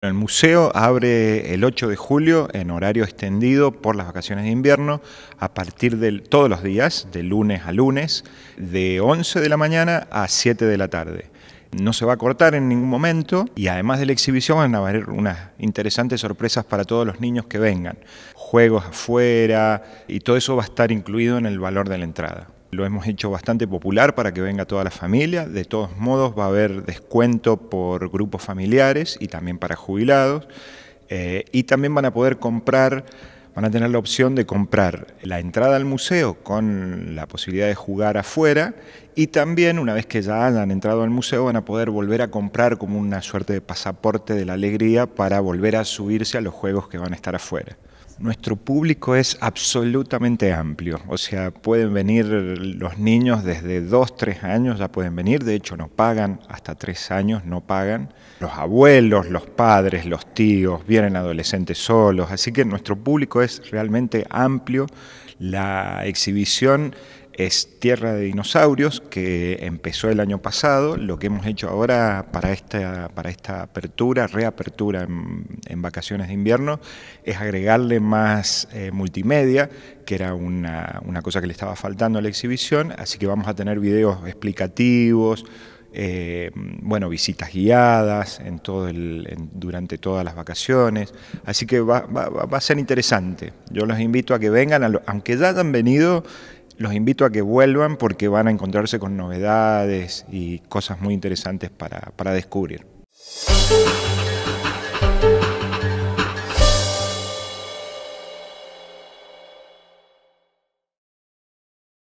El museo abre el 8 de julio en horario extendido por las vacaciones de invierno a partir de todos los días, de lunes a lunes, de 11 de la mañana a 7 de la tarde no se va a cortar en ningún momento y además de la exhibición van a haber unas interesantes sorpresas para todos los niños que vengan, juegos afuera y todo eso va a estar incluido en el valor de la entrada. Lo hemos hecho bastante popular para que venga toda la familia. De todos modos va a haber descuento por grupos familiares y también para jubilados. Eh, y también van a poder comprar van a tener la opción de comprar la entrada al museo con la posibilidad de jugar afuera y también, una vez que ya hayan entrado al museo, van a poder volver a comprar como una suerte de pasaporte de la alegría para volver a subirse a los juegos que van a estar afuera. Nuestro público es absolutamente amplio, o sea, pueden venir los niños desde dos, tres años, ya pueden venir, de hecho no pagan, hasta tres años no pagan. Los abuelos, los padres, los tíos, vienen adolescentes solos, así que nuestro público es realmente amplio. La exhibición es Tierra de Dinosaurios, que empezó el año pasado. Lo que hemos hecho ahora para esta, para esta apertura, reapertura en, vacaciones de invierno, es agregarle más eh, multimedia, que era una, cosa que le estaba faltando a la exhibición. Así que vamos a tener videos explicativos, eh, bueno, visitas guiadas en todo el, durante todas las vacaciones. Así que va, a ser interesante. Yo los invito a que vengan, aunque ya hayan venido los invito a que vuelvan porque van a encontrarse con novedades y cosas muy interesantes para, para descubrir.